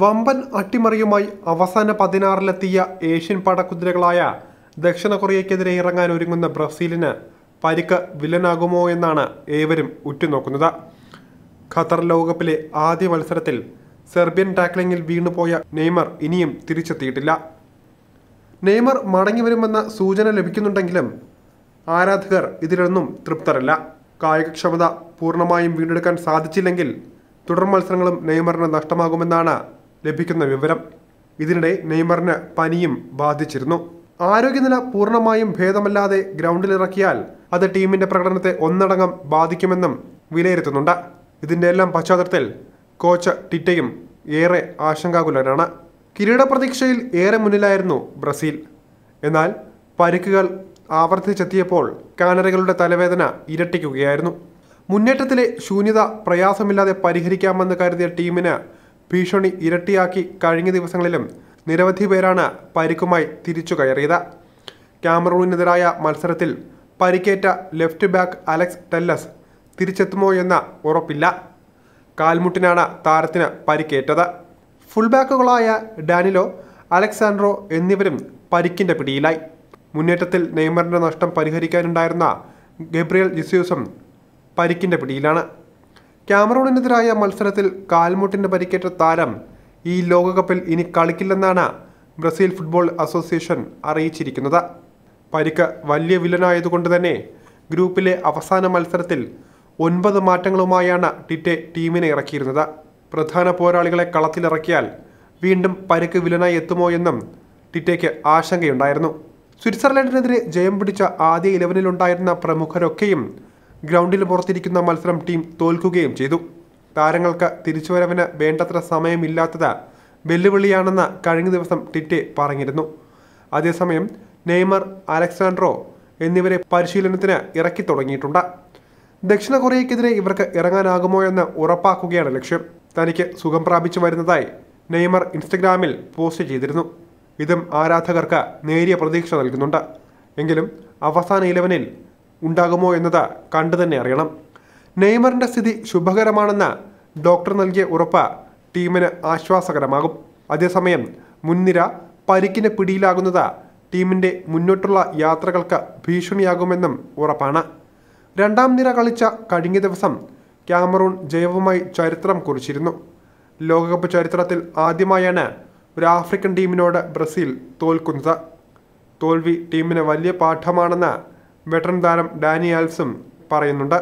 വമ്പൻ അട്ടിമറിയുമായി അവസാന പതിനാറിലെത്തിയ ഏഷ്യൻ പടക്കുതിരകളായ ദക്ഷിണ കൊറിയയ്ക്കെതിരെ ഇറങ്ങാൻ ഒരുങ്ങുന്ന ബ്രസീലിന് പരിക്ക് വില്ലനാകുമോ എന്നാണ് ഏവരും ഉറ്റുനോക്കുന്നത് ഖത്തർ ലോകകപ്പിലെ ആദ്യ മത്സരത്തിൽ സെർബിയൻ ടാക്ലിങ്ങിൽ വീണുപോയ നെയ്മർ ഇനിയും തിരിച്ചെത്തിയിട്ടില്ല നെയ്മർ മടങ്ങി വരുമെന്ന സൂചന ലഭിക്കുന്നുണ്ടെങ്കിലും ആരാധകർ ഇതിലൊന്നും തൃപ്തരല്ല കായികക്ഷമത പൂർണ്ണമായും വീണ്ടെടുക്കാൻ സാധിച്ചില്ലെങ്കിൽ തുടർ മത്സരങ്ങളും നെയ്മറിന് നഷ്ടമാകുമെന്നാണ് ലഭിക്കുന്ന വിവരം ഇതിനിടെ നെയ്മറിന് പനിയും ബാധിച്ചിരുന്നു ആരോഗ്യനില പൂർണ്ണമായും ഭേദമല്ലാതെ ഗ്രൗണ്ടിലിറക്കിയാൽ അത് ടീമിന്റെ പ്രകടനത്തെ ഒന്നടങ്കം ബാധിക്കുമെന്നും വിലയിരുത്തുന്നുണ്ട് ഇതിൻ്റെ എല്ലാം പശ്ചാത്തലത്തിൽ കോച്ച് ടിറ്റയും ഏറെ ആശങ്കാകുലരാണ് കിരീട പ്രതീക്ഷയിൽ ഏറെ മുന്നിലായിരുന്നു ബ്രസീൽ എന്നാൽ പരിക്കുകൾ ആവർത്തിച്ചെത്തിയപ്പോൾ കാനറികളുടെ തലവേദന ഇരട്ടിക്കുകയായിരുന്നു മുന്നേറ്റത്തിലെ ശൂന്യത പ്രയാസമില്ലാതെ പരിഹരിക്കാമെന്ന് കരുതിയ ടീമിന് ഭീഷണി ഇരട്ടിയാക്കി കഴിഞ്ഞ ദിവസങ്ങളിലും നിരവധി പേരാണ് പരിക്കുമായി തിരിച്ചു കയറിയത് ക്യാമറൂണിനെതിരായ മത്സരത്തിൽ പരിക്കേറ്റ ലെഫ്റ്റ് ബാക്ക് അലക്സ് ടെല്ലസ് തിരിച്ചെത്തുമോ എന്ന ഉറപ്പില്ല കാൽമുട്ടിനാണ് താരത്തിന് പരിക്കേറ്റത് ഫുൾ ബാക്കുകളായ ഡാനിലോ അലക്സാൻഡ്രോ എന്നിവരും പരിക്കിൻ്റെ പിടിയിലായി മുന്നേറ്റത്തിൽ നെയ്മറിൻ്റെ നഷ്ടം പരിഹരിക്കാനുണ്ടായിരുന്ന ഗബ്രിയൽ ജിസ്യൂസും പരിക്കിൻ്റെ പിടിയിലാണ് ക്യാമറൂണിനെതിരായ മത്സരത്തിൽ കാൽമുട്ടിന് പരിക്കേറ്റ താരം ഈ ലോകകപ്പിൽ ഇനി കളിക്കില്ലെന്നാണ് ബ്രസീൽ ഫുട്ബോൾ അസോസിയേഷൻ അറിയിച്ചിരിക്കുന്നത് പരിക്ക് വലിയ വില്ലനായതുകൊണ്ട് തന്നെ ഗ്രൂപ്പിലെ അവസാന മത്സരത്തിൽ ഒൻപത് മാറ്റങ്ങളുമായാണ് ടിറ്റെ ടീമിനെ ഇറക്കിയിരുന്നത് പ്രധാന പോരാളികളെ കളത്തിലിറക്കിയാൽ വീണ്ടും പരിക്ക് വില്ലനായി എത്തുമോ എന്നും ടിറ്റയ്ക്ക് ആശങ്കയുണ്ടായിരുന്നു സ്വിറ്റ്സർലൻഡിനെതിരെ ജയം പിടിച്ച ആദ്യ ഇലവനിലുണ്ടായിരുന്ന പ്രമുഖരൊക്കെയും ഗ്രൗണ്ടിൽ പുറത്തിരിക്കുന്ന മത്സരം ടീം തോൽക്കുകയും ചെയ്തു താരങ്ങൾക്ക് തിരിച്ചുവരവിന് വേണ്ടത്ര സമയമില്ലാത്തത് വെല്ലുവിളിയാണെന്ന് കഴിഞ്ഞ ദിവസം ടിറ്റെ പറഞ്ഞിരുന്നു അതേസമയം നെയ്മർ അലക്സാൻഡ്രോ എന്നിവരെ പരിശീലനത്തിന് ഇറക്കി തുടങ്ങിയിട്ടുണ്ട് ദക്ഷിണ കൊറിയക്കെതിരെ ഇവർക്ക് ഇറങ്ങാനാകുമോ എന്ന് ഉറപ്പാക്കുകയാണ് ലക്ഷ്യം തനിക്ക് സുഖം പ്രാപിച്ചു വരുന്നതായി നെയ്മർ ഇൻസ്റ്റഗ്രാമിൽ പോസ്റ്റ് ചെയ്തിരുന്നു ഇതും ആരാധകർക്ക് നേരിയ പ്രതീക്ഷ നൽകുന്നുണ്ട് എങ്കിലും അവസാന ഇലവനിൽ ഉണ്ടാകുമോ എന്നത് കണ്ടു തന്നെ അറിയണം നെയ്മറിൻ്റെ സ്ഥിതി ശുഭകരമാണെന്ന ഡോക്ടർ നൽകിയ ഉറപ്പ് ടീമിന് ആശ്വാസകരമാകും അതേസമയം മുൻനിര പരിക്കിന് പിടിയിലാകുന്നത് ടീമിൻ്റെ മുന്നോട്ടുള്ള യാത്രകൾക്ക് ഭീഷണിയാകുമെന്നും ഉറപ്പാണ് രണ്ടാം നിര കളിച്ച കഴിഞ്ഞ ദിവസം ക്യാമറൂൺ ജൈവമായി ചരിത്രം കുറിച്ചിരുന്നു ലോകകപ്പ് ചരിത്രത്തിൽ ആദ്യമായാണ് ഒരു ആഫ്രിക്കൻ ടീമിനോട് ബ്രസീൽ തോൽക്കുന്നത് തോൽവി ടീമിന് വലിയ പാഠമാണെന്ന് വെട്ടറൻ താരം ഡാനി ആൽസും പറയുന്നുണ്ട്